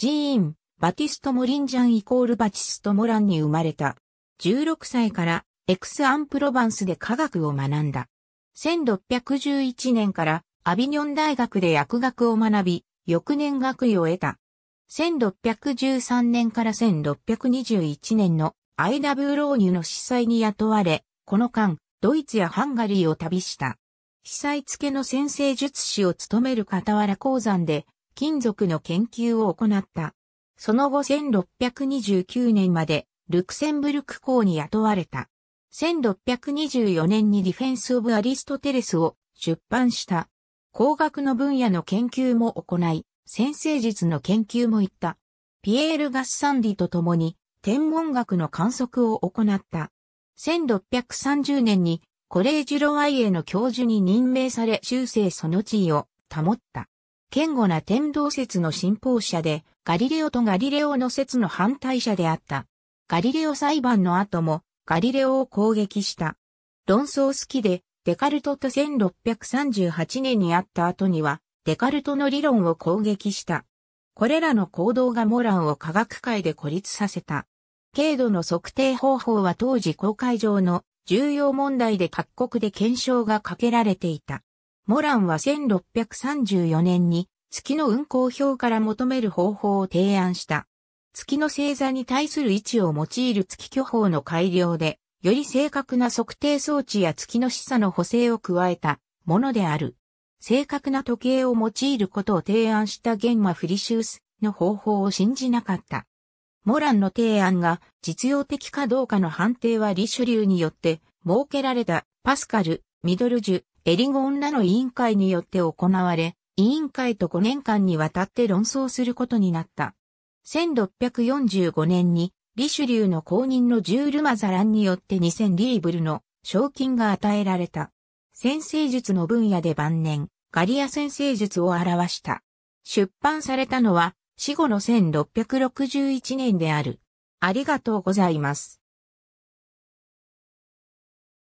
ジーン、バティスト・モリンジャンイコールバティスト・モランに生まれた。16歳からエクス・アンプロバンスで科学を学んだ。1611年からアビニョン大学で薬学を学び、翌年学位を得た。1613年から1621年のアイダブ・ローニュの司祭に雇われ、この間、ドイツやハンガリーを旅した。被災付けの先生術師を務める傍ら鉱山で金属の研究を行った。その後1629年までルクセンブルク校に雇われた。1624年にディフェンス・オブ・アリストテレスを出版した。工学の分野の研究も行い、先生術の研究も行った。ピエール・ガッサンディと共に天文学の観測を行った。1630年にコレージロワイエの教授に任命され修正その地位を保った。堅固な天動説の信奉者で、ガリレオとガリレオの説の反対者であった。ガリレオ裁判の後も、ガリレオを攻撃した。論争好きで、デカルトと1638年に会った後には、デカルトの理論を攻撃した。これらの行動がモランを科学界で孤立させた。軽度の測定方法は当時公開上の重要問題で各国で検証がかけられていた。モランは1634年に月の運行表から求める方法を提案した。月の星座に対する位置を用いる月巨峰の改良で、より正確な測定装置や月の示唆の補正を加えたものである。正確な時計を用いることを提案したゲンマ・フリシウスの方法を信じなかった。モランの提案が実用的かどうかの判定はリシュリューによって設けられたパスカル、ミドルジュ、エリゴ女の委員会によって行われ、委員会と5年間にわたって論争することになった。1645年に、リシュリューの公認のジュール・マザランによって2000リーブルの賞金が与えられた。先生術の分野で晩年、ガリア先生術を表した。出版されたのは、死後の1661年である。ありがとうございます。